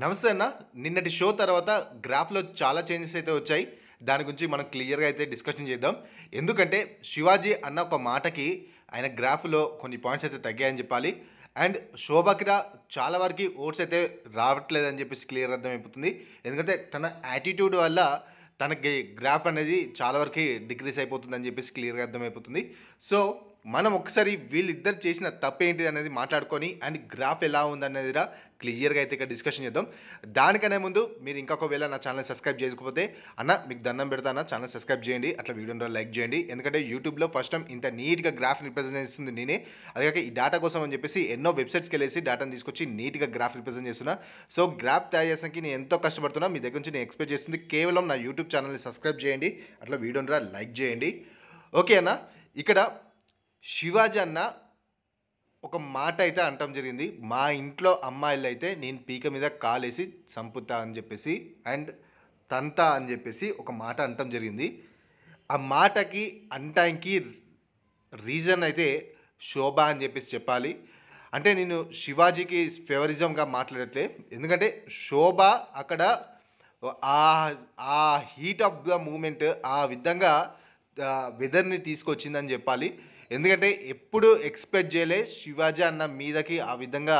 నమస్తే అన్న నిన్నటి షో తర్వాత గ్రాఫ్లో చాలా చేంజెస్ అయితే వచ్చాయి దాని గురించి మనం క్లియర్గా అయితే డిస్కషన్ చేద్దాం ఎందుకంటే శివాజీ అన్న ఒక మాటకి ఆయన గ్రాఫ్లో కొన్ని పాయింట్స్ అయితే తగ్గాయని చెప్పాలి అండ్ శోభకిరా చాలా వరకు ఓట్స్ అయితే రావట్లేదని చెప్పేసి క్లియర్ అర్థమైపోతుంది ఎందుకంటే తన యాటిట్యూడ్ వల్ల తనకి గ్రాఫ్ అనేది చాలా వరకు డిక్రీస్ అని చెప్పేసి క్లియర్గా అర్థమైపోతుంది సో మనం ఒకసారి వీళ్ళిద్దరు చేసిన తప్పేంటిది అనేది మాట్లాడుకొని అండ్ గ్రాఫ్ ఎలా ఉందనేది క్లియర్గా అయితే ఇక్కడ డిస్కషన్ చేద్దాం దానికనే ముందు మీరు ఇంకొకవేళ నా ఛానల్ సబ్స్క్రైబ్ చేయకపోతే అన్న మీకు దండం పెడతా అన్న ఛానల్ సబ్స్క్రైబ్ చేయండి అట్లా వీడియోలో లైక్ చేయండి ఎందుకంటే యూట్యూబ్లో ఫస్ట్ టైం ఇంత నీట్గా గ్రాఫ్ రిప్రజెంట్ చేస్తుంది నేనే అదే ఈ డేటా కోసం అని చెప్పేసి ఎన్నో వెబ్సైట్స్కి వెళ్ళేసి డేటాను తీసుకొచ్చి నీట్గా గ్రాఫ్ రిప్రజెంట్ చేస్తున్నా సో గ్రాఫ్ తయారు చేసానికి నేను ఎంతో కష్టపడుతున్నా మీ దగ్గర నుంచి నేను ఎక్స్పెక్ట్ చేస్తుంది కేవలం నా యూట్యూబ్ ఛానల్ని సబ్స్క్రైబ్ చేయండి అట్లా వీడియోని లైక్ చేయండి ఓకే అన్న ఇక్కడ శివాజీ అన్న ఒక మాట అయితే అంటం జరిగింది మా ఇంట్లో అమ్మాయిలు అయితే నేను పీక మీద కాలేసి చంపుతా అని చెప్పేసి అండ్ తంతా అని చెప్పేసి ఒక మాట అంటం జరిగింది ఆ మాటకి అంటానికి రీజన్ అయితే శోభ అని చెప్పేసి చెప్పాలి అంటే నేను శివాజీకి ఫేవరిజంగా మాట్లాడట్లే ఎందుకంటే శోభ అక్కడ ఆ హీట్ ఆఫ్ ద మూమెంట్ ఆ విధంగా వెదర్ని తీసుకొచ్చిందని చెప్పాలి ఎందుకంటే ఎప్పుడు ఎక్స్పెక్ట్ చేయలే శివాజీ అన్న మీదకి ఆ విధంగా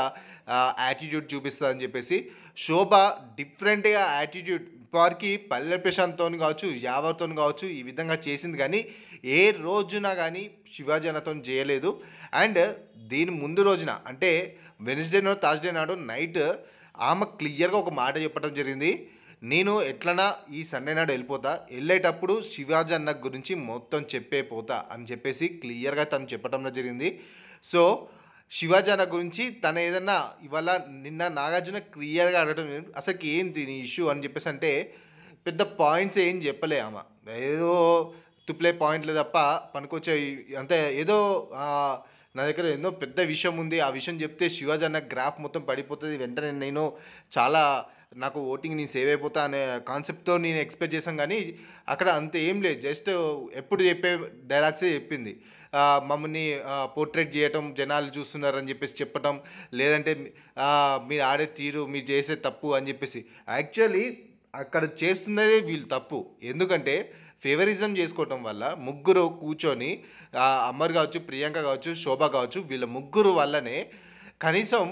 యాటిట్యూడ్ చూపిస్తుందని చెప్పేసి శోభ డిఫరెంట్గా యాటిట్యూడ్ వారికి పల్లె ప్రశాంత్తో కావచ్చు యావర్తో కావచ్చు ఈ విధంగా చేసింది కానీ ఏ రోజున కానీ శివాజీ అన్నతో చేయలేదు అండ్ దీని ముందు రోజున అంటే నాడు థర్స్డే నాడు నైట్ ఆమె క్లియర్గా ఒక మాట చెప్పడం జరిగింది నేను ఎట్లనా ఈ సండే నాడు వెళ్ళిపోతా వెళ్ళేటప్పుడు శివాజీ అన్న గురించి మొత్తం చెప్పే పోతా అని చెప్పేసి క్లియర్గా తను చెప్పడంలో జరిగింది సో శివాజీ అన్న గురించి తన ఏదన్నా ఇవాళ నిన్న నాగార్జున క్లియర్గా అడగడం అసలు ఏంది నీ ఇష్యూ అని చెప్పేసి అంటే పెద్ద పాయింట్స్ ఏం చెప్పలే ఆమె ఏదో తుప్లే పాయింట్లు తప్ప పనికొచ్చే అంటే ఏదో నా దగ్గర ఎన్నో పెద్ద విషయం ఉంది ఆ విషయం చెప్తే శివాజీ అన్న గ్రాఫ్ మొత్తం పడిపోతుంది వెంటనే నేను చాలా నాకు ఓటింగ్ నేను సేవ్ అయిపోతా అనే కాన్సెప్ట్తో నేను ఎక్స్పెక్ట్ చేశాను కానీ అక్కడ అంత ఏం లేదు జస్ట్ ఎప్పుడు చెప్పే డైలాగ్సే చెప్పింది మమ్మల్ని పోర్ట్రేట్ చేయటం జనాలు చూస్తున్నారని చెప్పేసి చెప్పటం లేదంటే మీరు ఆడే తీరు మీరు చేసే తప్పు అని చెప్పేసి యాక్చువల్లీ అక్కడ చేస్తున్నదే వీళ్ళు తప్పు ఎందుకంటే ఫేవరిజం చేసుకోవటం వల్ల ముగ్గురు కూర్చొని అమర్ కావచ్చు ప్రియాంక కావచ్చు శోభ కావచ్చు వీళ్ళ ముగ్గురు వల్లనే కనీసం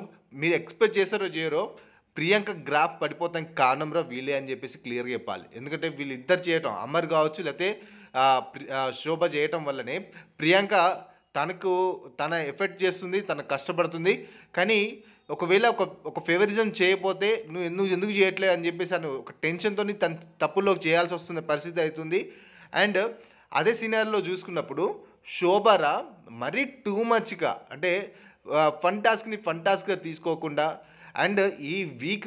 మీరు ఎక్స్పెక్ట్ చేసారో చేయరో ప్రియాంక గ్రాఫ్ పడిపోతానికి కారణం రా వీలే అని చెప్పేసి క్లియర్గా చెప్పాలి ఎందుకంటే వీళ్ళిద్దరు చేయటం అమర్ కావచ్చు లేకపోతే శోభ చేయటం వల్లనే ప్రియాంక తనకు తన ఎఫెక్ట్ చేస్తుంది తన కష్టపడుతుంది కానీ ఒకవేళ ఒక ఒక ఫేవరిజం చేయకపోతే నువ్వు ఎందుకు ఎందుకు చేయట్లేదు అని చెప్పేసి అని ఒక టెన్షన్తో తన తప్పుల్లోకి చేయాల్సి వస్తున్న పరిస్థితి అవుతుంది అండ్ అదే సినారిలో చూసుకున్నప్పుడు శోభరా మరీ టూ మచ్గా అంటే ఫన్ టాస్క్ని ఫన్ టాస్క్గా తీసుకోకుండా అండ్ ఈ వీక్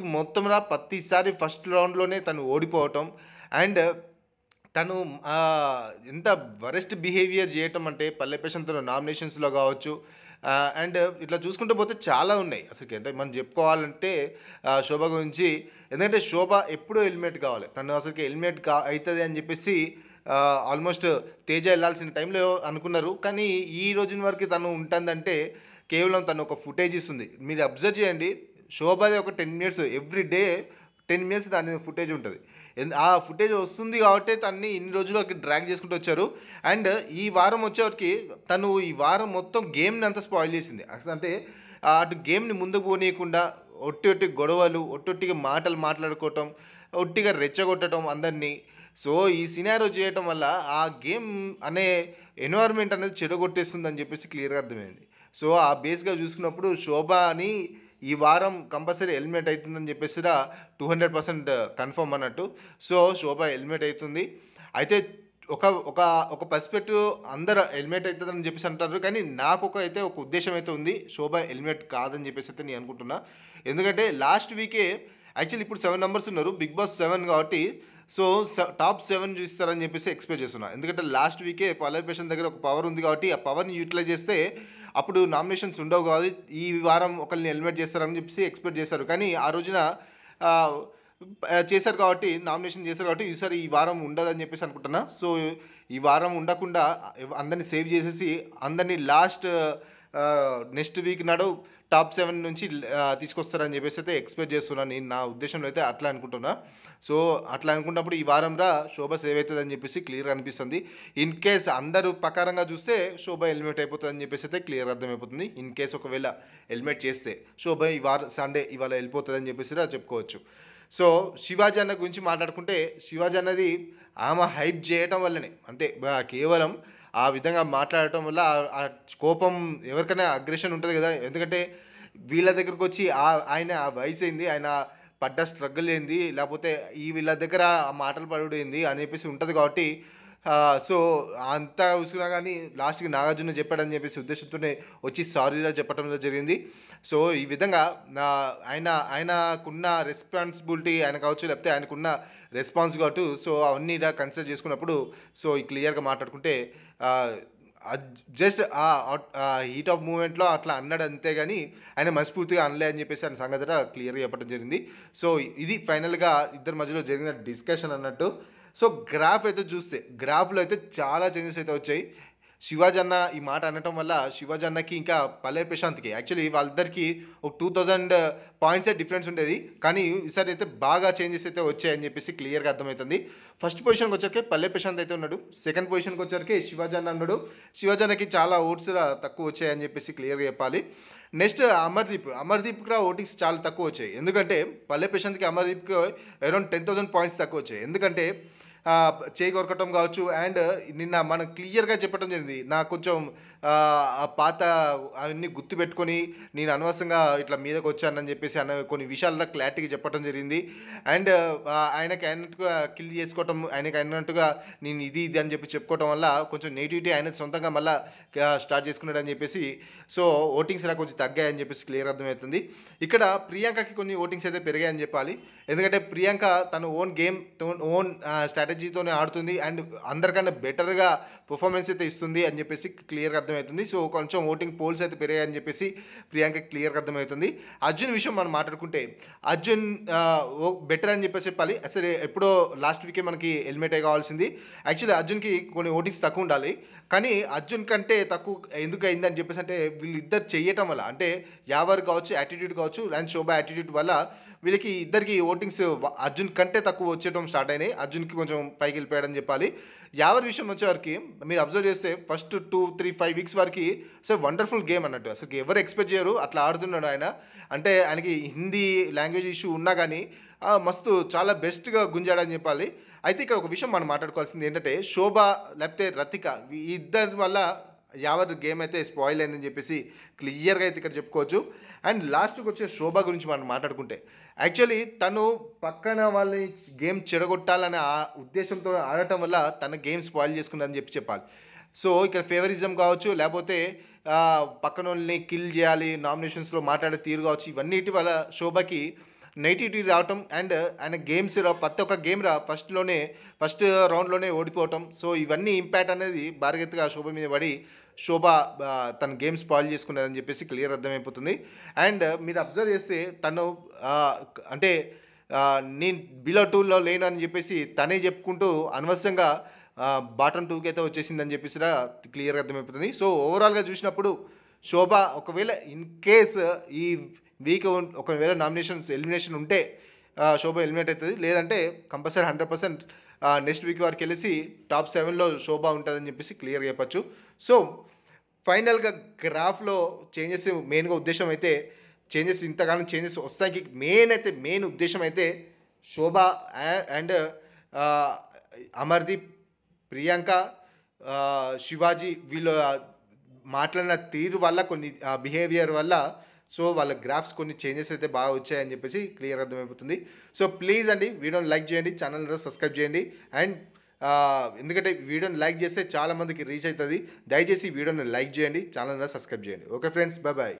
రా ప్రతిసారి ఫస్ట్ రౌండ్లోనే తను ఓడిపోవటం అండ్ తను ఎంత వరెస్ట్ బిహేవియర్ చేయటం అంటే పల్లెపేషన్ తన నామినేషన్స్లో కావచ్చు అండ్ ఇట్లా చూసుకుంటూ పోతే చాలా ఉన్నాయి అసలు అంటే మనం చెప్పుకోవాలంటే శోభ గురించి ఎందుకంటే శోభ ఎప్పుడూ హెల్మెట్ కావాలి తను అసలుకి హెల్మెట్ కా అవుతుంది అని చెప్పేసి ఆల్మోస్ట్ తేజ వెళ్ళాల్సిన టైంలో అనుకున్నారు కానీ ఈ రోజున వరకు తను ఉంటుందంటే కేవలం తను ఒక ఫుటేజ్ ఇస్తుంది మీరు అబ్జర్వ్ చేయండి శోభాది ఒక ten minutes every day ten minutes దాని ఫుటేజ్ ఉంటుంది ఆ ఫుటేజ్ వస్తుంది కాబట్టి తన్ని ఇన్ని రోజులు డ్రాగ్ చేసుకుంటూ వచ్చారు అండ్ ఈ వారం వచ్చేవారికి తను ఈ వారం మొత్తం గేమ్ని అంతా స్పాయిల్ చేసింది అంటే అటు గేమ్ని ముందుకు పోనీయకుండా ఒట్టి ఒట్టి గొడవలు ఒట్టిగా మాటలు మాట్లాడుకోవటం ఒట్టిగా రెచ్చగొట్టడం అందరినీ సో ఈ సినారో చేయటం వల్ల ఆ గేమ్ అనే ఎన్వైర్న్మెంట్ అనేది చెడగొట్టేస్తుంది అని చెప్పేసి క్లియర్గా అర్థమైంది సో ఆ బేస్గా చూసుకున్నప్పుడు శోభ అని ఈ వారం కంపల్సరీ హెల్మెట్ అవుతుందని చెప్పేసిరా టూ హండ్రెడ్ పర్సెంట్ కన్ఫర్మ్ అన్నట్టు సో శోభ హెల్మెట్ అవుతుంది అయితే ఒక ఒక ఒక పర్స్పెక్టివ్ అందరు హెల్మెట్ అవుతుందని చెప్పేసి అంటారు కానీ నాకు ఒక అయితే ఒక ఉద్దేశం అయితే ఉంది శోభ హెల్మెట్ కాదని చెప్పేసి అయితే నేను అనుకుంటున్నా ఎందుకంటే లాస్ట్ వీకే యాక్చువల్లీ ఇప్పుడు సెవెన్ మెంబర్స్ ఉన్నారు బిగ్ బాస్ సెవెన్ కాబట్టి సో టాప్ సెవెన్ చూస్తారని చెప్పేసి ఎక్స్పెక్ట్ చేస్తున్నా ఎందుకంటే లాస్ట్ వీకే పాలర్ దగ్గర ఒక పవర్ ఉంది కాబట్టి ఆ పవర్ని యూటిలైజ్ చేస్తే అప్పుడు నామినేషన్స్ ఉండవు కాదు ఈ వారం ఒకరిని హెల్మెట్ చేస్తారని చెప్పి ఎక్స్పెక్ట్ చేశారు కానీ ఆ రోజున చేశారు కాబట్టి నామినేషన్ చేశారు కాబట్టి ఈసారి ఈ వారం ఉండదని చెప్పేసి అనుకుంటున్నా సో ఈ వారం ఉండకుండా అందరినీ సేవ్ చేసేసి అందరినీ లాస్ట్ నెక్స్ట్ వీక్ నాడు టాప్ సెవెన్ నుంచి తీసుకొస్తారని చెప్పేసి అయితే ఎక్స్పెక్ట్ చేస్తున్నాను నేను నా ఉద్దేశంలో అయితే అట్లా అనుకుంటున్నా సో అట్లా అనుకున్నప్పుడు ఈ వారం రా శోభ సేవ్ అవుతుందని చెప్పేసి క్లియర్గా అనిపిస్తుంది ఇన్ కేస్ అందరూ ప్రకారంగా చూస్తే శోభ హెల్మెట్ అయిపోతుంది అని చెప్పేసి అయితే క్లియర్ అర్థమైపోతుంది ఇన్ కేస్ ఒకవేళ హెల్మెట్ చేస్తే శోభ ఈ వారం సండే ఇవాళ వెళ్ళిపోతుందని చెప్పేసి చెప్పుకోవచ్చు సో శివాజీ అన్న గురించి మాట్లాడుకుంటే శివాజీ అన్నది ఆమె హైప్ చేయటం వల్లనే అంతే కేవలం ఆ విధంగా మాట్లాడటం వల్ల ఆ కోపం ఎవరికైనా అగ్రెషన్ ఉంటుంది కదా ఎందుకంటే వీళ్ళ దగ్గరకు వచ్చి ఆయన ఆ వయసు అయింది ఆయన పడ్డ స్ట్రగుల్ అయింది లేకపోతే ఈ వీళ్ళ దగ్గర ఆ మాటలు పడుడు ఏంది అని చెప్పేసి ఉంటుంది కాబట్టి సో అంతా చూసుకున్నా కానీ లాస్ట్కి నాగార్జున చెప్పాడని చెప్పేసి ఉద్దేశంతోనే వచ్చి సారీలా చెప్పడం జరిగింది సో ఈ విధంగా ఆయన ఆయనకున్న రెస్పాన్సిబిలిటీ ఆయన కావచ్చు లేకపోతే ఆయనకున్న రెస్పాన్స్ కావచ్చు సో అవన్నీ ఇలా కన్సిడర్ చేసుకున్నప్పుడు సో ఈ క్లియర్గా మాట్లాడుకుంటే జస్ట్ ఆ హీట్ ఆఫ్ మూమెంట్లో అట్లా అన్నాడు అంతే కానీ ఆయన మనస్ఫూర్తిగా అనలే అని చెప్పేసి ఆయన సంగతి క్లియర్గా చెప్పడం జరిగింది సో ఇది ఫైనల్గా ఇద్దరి మధ్యలో జరిగిన డిస్కషన్ అన్నట్టు సో గ్రాఫ్ అయితే చూస్తే గ్రాఫ్లో అయితే చాలా చేంజెస్ అయితే వచ్చాయి శివాజన్న ఈ మాట అనటం వల్ల శివాజన్నకి ఇంకా పల్లె ప్రశాంత్కి యాక్చువల్లీ వాళ్ళిద్దరికి ఒక టూ థౌజండ్ పాయింట్సే డిఫరెన్స్ ఉండేది కానీ ఈసారి అయితే బాగా చేంజెస్ అయితే వచ్చాయని చెప్పేసి క్లియర్గా అర్థమవుతుంది ఫస్ట్ పొజిషన్కి వచ్చరికి పల్లె ప్రశాంత్ అయితే ఉన్నాడు సెకండ్ పొజిషన్కి వచ్చరికి శివాజన్న అన్నాడు శివాజన్నకి చాలా ఓట్స్ తక్కువ వచ్చాయని చెప్పేసి క్లియర్గా చెప్పాలి నెక్స్ట్ అమర్దీప్ అమర్దీప్ కూడా ఓటింగ్స్ చాలా తక్కువ వచ్చాయి ఎందుకంటే పల్లె ప్రశాంత్కి అమర్దీప్కి అరౌండ్ టెన్ థౌసండ్ పాయింట్స్ తక్కువ వచ్చాయి ఎందుకంటే చేయి కొరకటం కావచ్చు అండ్ నిన్న మనం క్లియర్గా చెప్పడం జరిగింది నా కొంచెం పాత అవన్నీ గుర్తు పెట్టుకొని నేను అనవసరంగా ఇట్లా మీదకి వచ్చానని చెప్పేసి అన్న కొన్ని విషయాల్లో క్లారిటీగా చెప్పడం జరిగింది అండ్ ఆయనకి అయినట్టుగా కిల్ చేసుకోవటం ఆయనకి అయినట్టుగా నేను ఇది ఇది అని చెప్పి చెప్పుకోవటం వల్ల కొంచెం నెగిటివిటీ ఆయన సొంతంగా మళ్ళీ స్టార్ట్ చేసుకున్నాడు అని చెప్పేసి సో ఓటింగ్స్ ఇలా కొంచెం తగ్గాయని చెప్పేసి క్లియర్ అర్థమవుతుంది ఇక్కడ ప్రియాంకకి కొన్ని ఓటింగ్స్ అయితే పెరిగాయని చెప్పాలి ఎందుకంటే ప్రియాంక తన ఓన్ గేమ్ ఓన్ స్ట్రాటజీతోనే ఆడుతుంది అండ్ అందరికన్నా బెటర్గా పర్ఫార్మెన్స్ అయితే ఇస్తుంది అని చెప్పేసి క్లియర్గా అర్థమవుతుంది సో కొంచెం ఓటింగ్ పోల్స్ అయితే పెరిగాయని చెప్పేసి ప్రియాంక క్లియర్గా అర్థమవుతుంది అర్జున్ విషయం మనం మాట్లాడుకుంటే అర్జున్ బెటర్ అని చెప్పేసి చెప్పాలి అసలు ఎప్పుడో లాస్ట్ వీకే మనకి హెల్మెట్ కావాల్సింది యాక్చువల్లీ అర్జున్కి కొన్ని ఓటింగ్స్ తక్కువ ఉండాలి కానీ అర్జున్ కంటే తక్కువ ఎందుకు అని చెప్పేసి అంటే వీళ్ళిద్దరు చేయటం వల్ల అంటే యావర్ కావచ్చు యాటిట్యూడ్ కావచ్చు అండ్ శోభా యాటిట్యూడ్ వల్ల వీళ్ళకి ఇద్దరికి ఓటింగ్స్ అర్జున్ కంటే తక్కువ వచ్చేయడం స్టార్ట్ అయినాయి అర్జున్కి కొంచెం పైకి వెళ్ళిపోయాడని చెప్పాలి యావర్ విషయం వచ్చేవారికి మీరు అబ్జర్వ్ చేస్తే first two three five weeks వరకు సో వండర్ఫుల్ గేమ్ అన్నట్టు అసలు ఎవరు ఎక్స్పెక్ట్ చేయరు అట్లా ఆడుతున్నాడు ఆయన అంటే ఆయనకి హిందీ లాంగ్వేజ్ ఇష్యూ ఉన్నా కానీ మస్తు చాలా బెస్ట్గా గుంజాడని చెప్పాలి అయితే ఇక్కడ ఒక విషయం మనం మాట్లాడుకోవాల్సింది ఏంటంటే శోభ లేకపోతే రతిక ఇద్దరి వల్ల ఎవరి గేమ్ అయితే స్పాయిల్ అయిందని చెప్పేసి క్లియర్గా అయితే ఇక్కడ చెప్పుకోవచ్చు అండ్ లాస్ట్కి వచ్చే శోభ గురించి మనం మాట్లాడుకుంటే యాక్చువల్లీ తను పక్కన వాళ్ళని గేమ్ చెడగొట్టాలనే ఆ ఉద్దేశంతో ఆడటం వల్ల తన గేమ్ స్పాయిల్ చేసుకుందని చెప్పి చెప్పాలి సో ఇక్కడ ఫేవరిజం కావచ్చు లేకపోతే పక్కన వాళ్ళని కిల్ చేయాలి నామినేషన్స్లో మాట్లాడే తీరు కావచ్చు ఇవన్నీటి వల్ల శోభకి నైటీటీ రావటం అండ్ ఆయన గేమ్స్ రా ప్రతి ఒక్క గేమ్ రా ఫస్ట్లోనే ఫస్ట్ రౌండ్లోనే ఓడిపోవటం సో ఇవన్నీ ఇంపాక్ట్ అనేది భారగత్తుగా శోభ మీద పడి శోభ తన గేమ్స్ పాల్ చేసుకున్నదని చెప్పేసి క్లియర్ అర్థమైపోతుంది అండ్ మీరు అబ్జర్వ్ చేస్తే తను అంటే నేను బిలో టూలో లేను అని చెప్పేసి తనే చెప్పుకుంటూ అనవసరంగా బాటమ్ టూకి అయితే వచ్చేసిందని చెప్పేసిరా క్లియర్గా అర్థమైపోతుంది సో ఓవరాల్గా చూసినప్పుడు శోభ ఒకవేళ ఇన్ కేస్ ఈ వీక్ ఒకవేళ నామినేషన్స్ ఎలిమినేషన్ ఉంటే శోభ ఎలిమినేట్ అవుతుంది లేదంటే compulsory hundred percent next week వరకు వెళ్ళేసి టాప్ సెవెన్లో శోభ ఉంటుందని చెప్పేసి క్లియర్ చెప్పచ్చు సో ఫైనల్గా గ్రాఫ్లో చేంజెస్ మెయిన్గా ఉద్దేశం అయితే చేంజెస్ ఇంతగానో చేంజెస్ వస్తాయి మెయిన్ అయితే మెయిన్ ఉద్దేశం అయితే శోభ అండ్ అమర్దీప్ ప్రియాంక శివాజీ వీళ్ళు మాట్లాడిన తీరు వల్ల కొన్ని బిహేవియర్ వల్ల సో వాళ్ళ గ్రాఫ్స్ కొన్ని చేంజెస్ అయితే బాగా వచ్చాయని చెప్పేసి క్లియర్ అర్థమైపోతుంది సో ప్లీజ్ అండి వీడియోని లైక్ చేయండి ఛానల్ సబ్స్క్రైబ్ చేయండి అండ్ ఎందుకంటే వీడియోని లైక్ చేస్తే చాలామందికి రీచ్ అవుతుంది దయచేసి వీడియోని లైక్ చేయండి ఛానల్ సబ్స్క్రైబ్ చేయండి ఓకే ఫ్రెండ్స్ బాయ్ బాయ్